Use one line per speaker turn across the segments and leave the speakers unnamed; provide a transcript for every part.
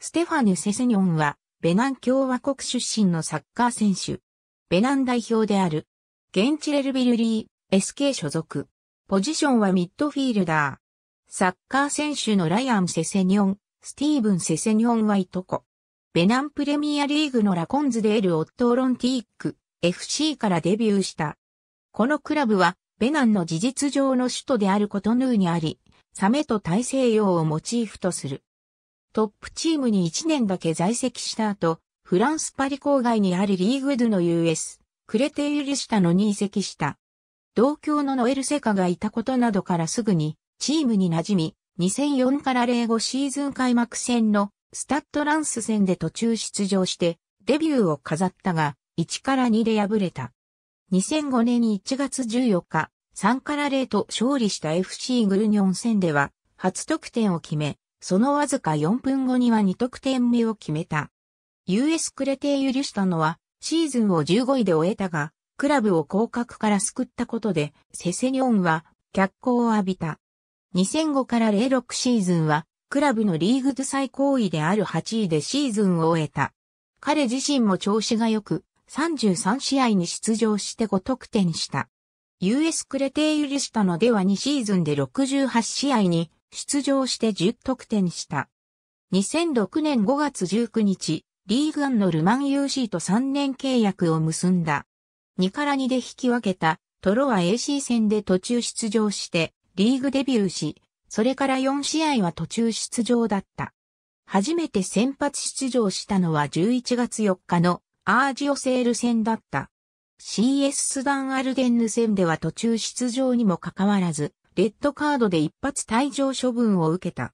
ステファヌ・セセニョンは、ベナン共和国出身のサッカー選手。ベナン代表である。現地レルビルリー、SK 所属。ポジションはミッドフィールダー。サッカー選手のライアン・セセニョン、スティーブン・セセニョンはいとこ。ベナンプレミアリーグのラコンズデール・オットーロンティーク、FC からデビューした。このクラブは、ベナンの事実上の首都であることヌーにあり、サメと大西洋をモチーフとする。トップチームに1年だけ在籍した後、フランスパリ郊外にあるリーグドの US、クレテイリシタのに移籍した。同郷のノエルセカがいたことなどからすぐに、チームに馴染み、2004から05シーズン開幕戦のスタッドランス戦で途中出場して、デビューを飾ったが、1から2で敗れた。2005年1月14日、3から0と勝利した FC グルニョン戦では、初得点を決め、そのわずか4分後には2得点目を決めた。US クレテイ許したのは、シーズンを15位で終えたが、クラブを降格から救ったことで、セセニョンは脚光を浴びた。2005から06シーズンは、クラブのリーグで最高位である8位でシーズンを終えた。彼自身も調子が良く、33試合に出場して5得点した。US クレテイユリシタのでは2シーズンで68試合に出場して10得点した。2006年5月19日、リーグアンのルマン UC と3年契約を結んだ。2から2で引き分けた、トロは AC 戦で途中出場して、リーグデビューし、それから4試合は途中出場だった。初めて先発出場したのは11月4日のアージオセール戦だった。CS スダンアルデンヌ戦では途中出場にもかかわらず、レッドカードで一発退場処分を受けた。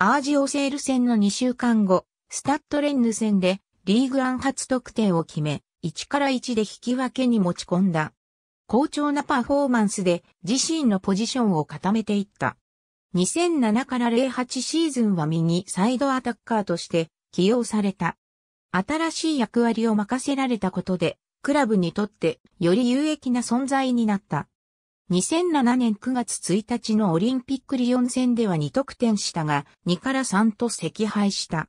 アージオセール戦の2週間後、スタッドレンヌ戦でリーグアン初得点を決め、1から1で引き分けに持ち込んだ。好調なパフォーマンスで自身のポジションを固めていった。2007から08シーズンは右サイドアタッカーとして起用された。新しい役割を任せられたことで、クラブにとってより有益な存在になった。2007年9月1日のオリンピックリオン戦では2得点したが、2から3と惜敗した。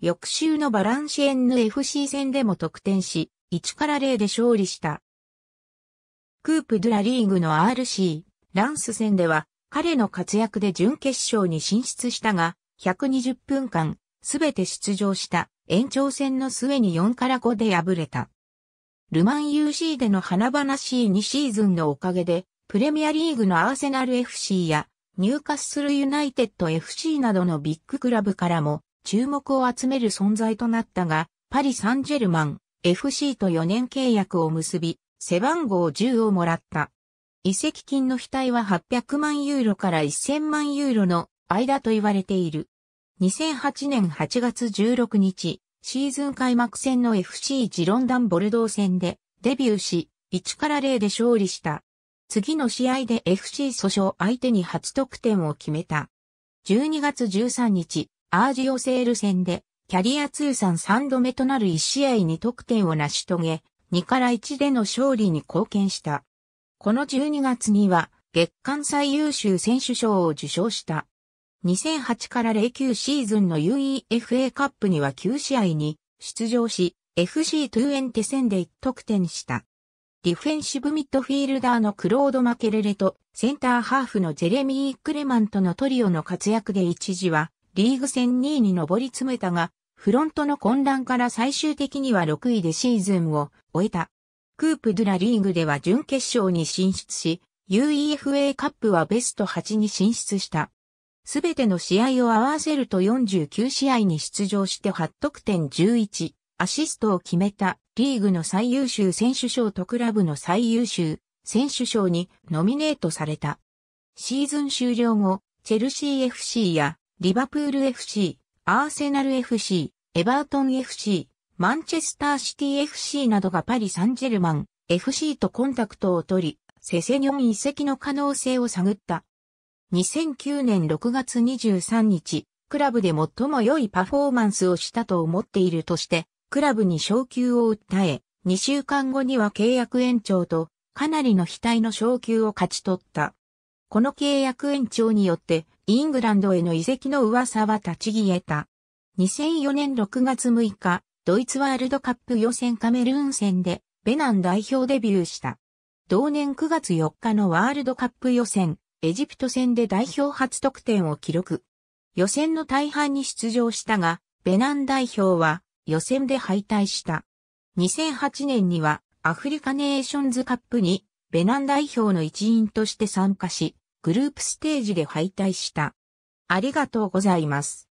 翌週のバランシエンヌ FC 戦でも得点し、1から0で勝利した。クープ・ドゥ・ラ・リーグの RC、ランス戦では、彼の活躍で準決勝に進出したが、120分間、すべて出場した延長戦の末に4から5で敗れた。ルマン UC での華々しい2シーズンのおかげで、プレミアリーグのアーセナル FC やニューカッスルユナイテッド FC などのビッグクラブからも注目を集める存在となったが、パリ・サンジェルマン FC と4年契約を結び、背番号10をもらった。移籍金の額は800万ユーロから1000万ユーロの間と言われている。2008年8月16日、シーズン開幕戦の FC ジロンダンボルドー戦でデビューし、1から0で勝利した。次の試合で FC 訴訟相手に初得点を決めた。12月13日、アージオセール戦で、キャリア通算3度目となる1試合に得点を成し遂げ、2から1での勝利に貢献した。この12月には、月間最優秀選手賞を受賞した。2008から09シーズンの UEFA カップには9試合に出場し、FC トゥエンテ戦で1得点した。ディフェンシブミッドフィールダーのクロード・マケレレとセンターハーフのジェレミー・クレマンとのトリオの活躍で一時はリーグ戦2位に上り詰めたが、フロントの混乱から最終的には6位でシーズンを終えた。クープ・ドゥラリーグでは準決勝に進出し、UEFA カップはベスト8に進出した。すべての試合を合わせると49試合に出場して8得点11、アシストを決めたリーグの最優秀選手賞とクラブの最優秀選手賞にノミネートされた。シーズン終了後、チェルシー FC やリバプール FC、アーセナル FC、エバートン FC、マンチェスターシティ FC などがパリ・サンジェルマン FC とコンタクトを取り、セセニョン移籍の可能性を探った。2009年6月23日、クラブで最も良いパフォーマンスをしたと思っているとして、クラブに昇給を訴え、2週間後には契約延長と、かなりの額の昇給を勝ち取った。この契約延長によって、イングランドへの移籍の噂は立ち消えた。2004年6月6日、ドイツワールドカップ予選カメルーン戦で、ベナン代表デビューした。同年9月4日のワールドカップ予選、エジプト戦で代表初得点を記録。予選の大半に出場したが、ベナン代表は予選で敗退した。2008年にはアフリカネーションズカップにベナン代表の一員として参加し、グループステージで敗退した。ありがとうございます。